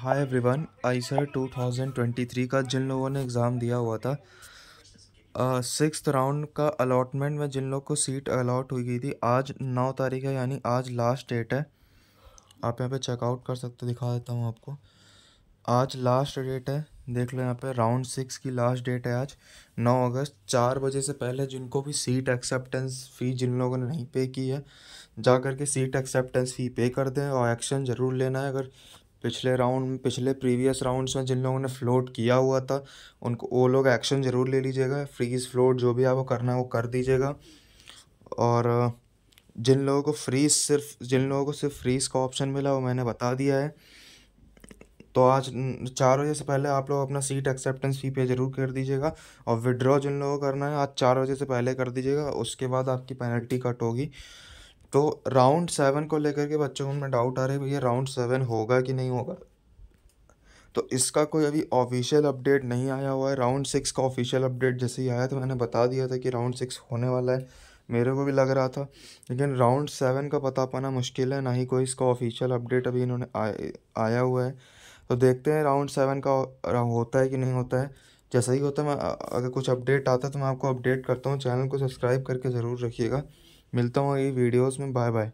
hi everyone Eicher 2023 का जिन लोगों ने एग्ज़ाम दिया हुआ था सिक्स राउंड का अलॉटमेंट में जिन लोग को सीट अलाट हुई गई थी आज नौ तारीख है यानी आज लास्ट डेट है आप यहाँ पे चेकआउट कर सकते दिखा देता हूँ आपको आज लास्ट डेट है देख लो यहाँ पे राउंड सिक्स की लास्ट डेट है आज नौ अगस्त चार बजे से पहले जिनको भी सीट एक्सेप्टेंस फ़ी जिन लोगों ने नहीं पे की है जा करके सीट एक्सेप्टेंस फ़ी पे कर दें और एक्शन ज़रूर लेना है अगर पिछले राउंड पिछले प्रीवियस राउंड्स में जिन लोगों ने फ्लोट किया हुआ था उनको वो लोग एक्शन ज़रूर ले लीजिएगा फ्रीज फ्लोट जो भी आपको करना है वो कर दीजिएगा और जिन लोगों को फ्रीज सिर्फ जिन लोगों को सिर्फ फ्रीज का ऑप्शन मिला वो मैंने बता दिया है तो आज चार बजे से पहले आप लोग अपना सीट एक्सेप्टेंस फी पे ज़रूर कर दीजिएगा और विड्रॉ जिन लोगों को करना है आज चार बजे से पहले कर दीजिएगा उसके बाद आपकी पेनल्टी कट होगी तो राउंड सेवन को लेकर के बच्चों में डाउट आ रहा है भैया राउंड सेवन होगा कि नहीं होगा तो इसका कोई अभी ऑफिशियल अपडेट नहीं आया हुआ है राउंड सिक्स का ऑफिशियल अपडेट जैसे ही आया तो मैंने बता दिया था कि राउंड सिक्स होने वाला है मेरे को भी लग रहा था लेकिन राउंड सेवन का पता पाना मुश्किल है ना ही कोई इसका ऑफिशियल अपडेट अभी इन्होंने आ, आया हुआ है तो देखते हैं राउंड सेवन का होता है कि नहीं होता है जैसा ही होता है मैं अगर कुछ अपडेट आता है तो मैं आपको अपडेट करता हूँ चैनल को सब्सक्राइब करके ज़रूर रखिएगा मिलता हूँ अगली वीडियोज़ में बाय बाय